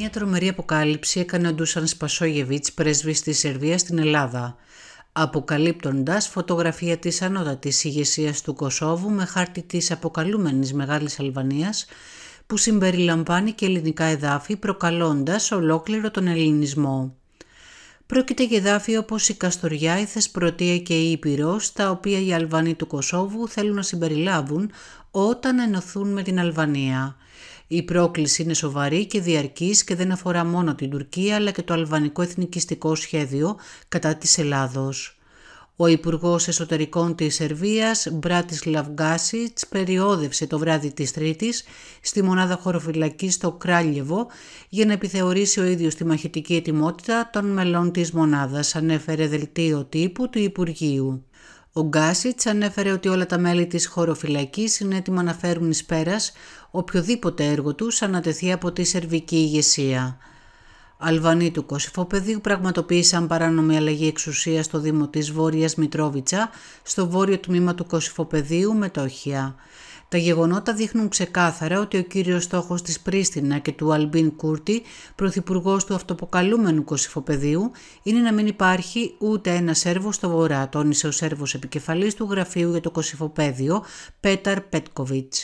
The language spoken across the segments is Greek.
Μια τρομερή αποκάλυψη έκανε ο Ντούσαν Σπασόγεβιτ, πρέσβης της Σερβίας στην Ελλάδα, αποκαλύπτοντας φωτογραφία της ανώτατης ηγεσίας του Κωσόβου με χάρτη της αποκαλούμενης Μεγάλης Αλβανίας, που συμπεριλαμβάνει και ελληνικά εδάφη προκαλώντας ολόκληρο τον ελληνισμό. Πρόκειται για εδάφη όπως η Καστοριά, η Θεσπρωτεία και η Ήπειρος, τα οποία οι Αλβανοί του Κωσόβου θέλουν να συμπεριλάβουν όταν ενωθούν με την Αλβανία. Η πρόκληση είναι σοβαρή και διαρκής και δεν αφορά μόνο την Τουρκία αλλά και το αλβανικό εθνικιστικό σχέδιο κατά της Ελλάδος. Ο Υπουργός Εσωτερικών της Σερβίας, Μπράτις Γκάσιτς, περιόδευσε το βράδυ της Τρίτης στη μονάδα χωροφυλακής στο Κράλιεβο για να επιθεωρήσει ο ίδιος τη μαχητική ετοιμότητα των μελών της μονάδας, ανέφερε δελτίο τύπου του Υπουργείου. Ο Γκάσιτς ανέφερε ότι όλα τα μέλη της χωροφυλακής είναι έτοιμα να φέρουν εις πέρας οποιοδήποτε έργο τους ανατεθεί από τη σερβική ηγεσία. Αλβανοί του Κωσυφοπεδίου πραγματοποίησαν παράνομη αλλαγή εξουσίας στο Δήμο της Βόρειας Μητρόβιτσα, στο βόρειο τμήμα του Κωσυφοπεδίου με τόχια. Τα γεγονότα δείχνουν ξεκάθαρα ότι ο κύριος Στόχος της Πρίστινα και του Αλμπίν Κούρτι, πρωθυπουργός του αυτοποκαλούμενου Κωσυφοπεδίου, είναι να μην υπάρχει ούτε ένα Σέρβος στο βορρά, τόνισε ο Σέρβος επικεφαλής του γραφείου για το Κωσυφοπέδιο, Πέταρ Πέτκοβιτ.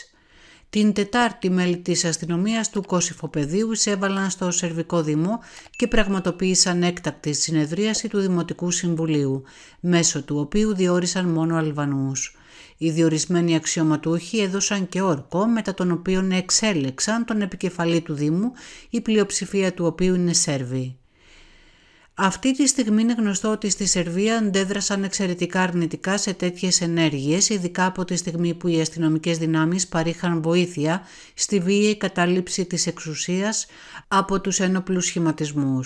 Την Τετάρτη μέλη της αστυνομίας του Παιδίου εισέβαλαν στο Σερβικό Δήμο και πραγματοποίησαν έκτακτη συνεδρίαση του Δημοτικού Συμβουλίου, μέσω του οποίου διόρισαν μόνο Αλβανούς. Οι διορισμένοι αξιωματούχοι έδωσαν και όρκο μετά τον οποίο εξέλεξαν τον επικεφαλή του Δήμου, η πλειοψηφία του οποίου είναι Σέρβοι. Αυτή τη στιγμή είναι γνωστό ότι στη Σερβία αντέδρασαν εξαιρετικά αρνητικά σε τέτοιες ενέργειες, ειδικά από τη στιγμή που οι αστυνομικές δυνάμεις παρήχαν βοήθεια στη βίαιη κατάληψη της εξουσίας από τους ένοπλους σχηματισμούς.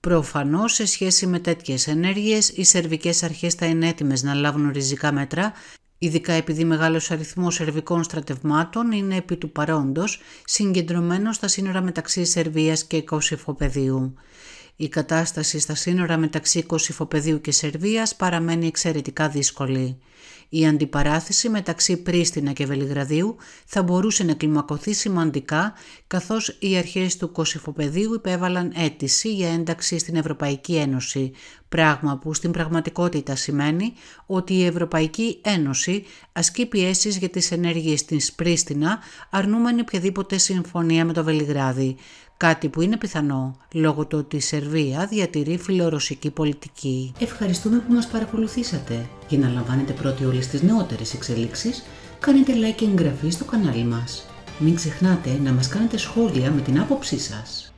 Προφανώς σε σχέση με τέτοιες ενέργειες, οι σερβικές αρχές θα είναι έτοιμες να λάβουν ριζικά μέτρα Ειδικά επειδή μεγάλος αριθμός σερβικών στρατευμάτων είναι επί του παρόντος, συγκεντρωμένος στα σύνορα μεταξύ σερβίας και Κωσυφοπεδίου. Η κατάσταση στα σύνορα μεταξύ Κωσυφοπεδίου και Σερβίας παραμένει εξαιρετικά δύσκολη. Η αντιπαράθεση μεταξύ Πρίστινα και Βελιγραδίου θα μπορούσε να κλιμακωθεί σημαντικά καθώς οι αρχές του Κωσυφοπεδίου υπέβαλαν αίτηση για ένταξη στην Ευρωπαϊκή Ένωση, πράγμα που στην πραγματικότητα σημαίνει ότι η Ευρωπαϊκή Ένωση ασκεί πιέσεις για τις ενέργειες της Πρίστινα αρνούμενη οποιαδήποτε συμφωνία με το Βελιγράδι, κάτι που είναι πιθανό λόγω του ότι η Σερβία διατηρεί φιλορωσική πολιτική. Ευχαριστούμε που μας παρακολουθήσατε. Για να λαμβάνετε πρώτη πληροφορίες στις νεότερες εξελίξεις, κάνετε like και εγγραφή στο κανάλι μας. Μην ξεχνάτε να μας κάνετε σχόλια με την άποψή σας.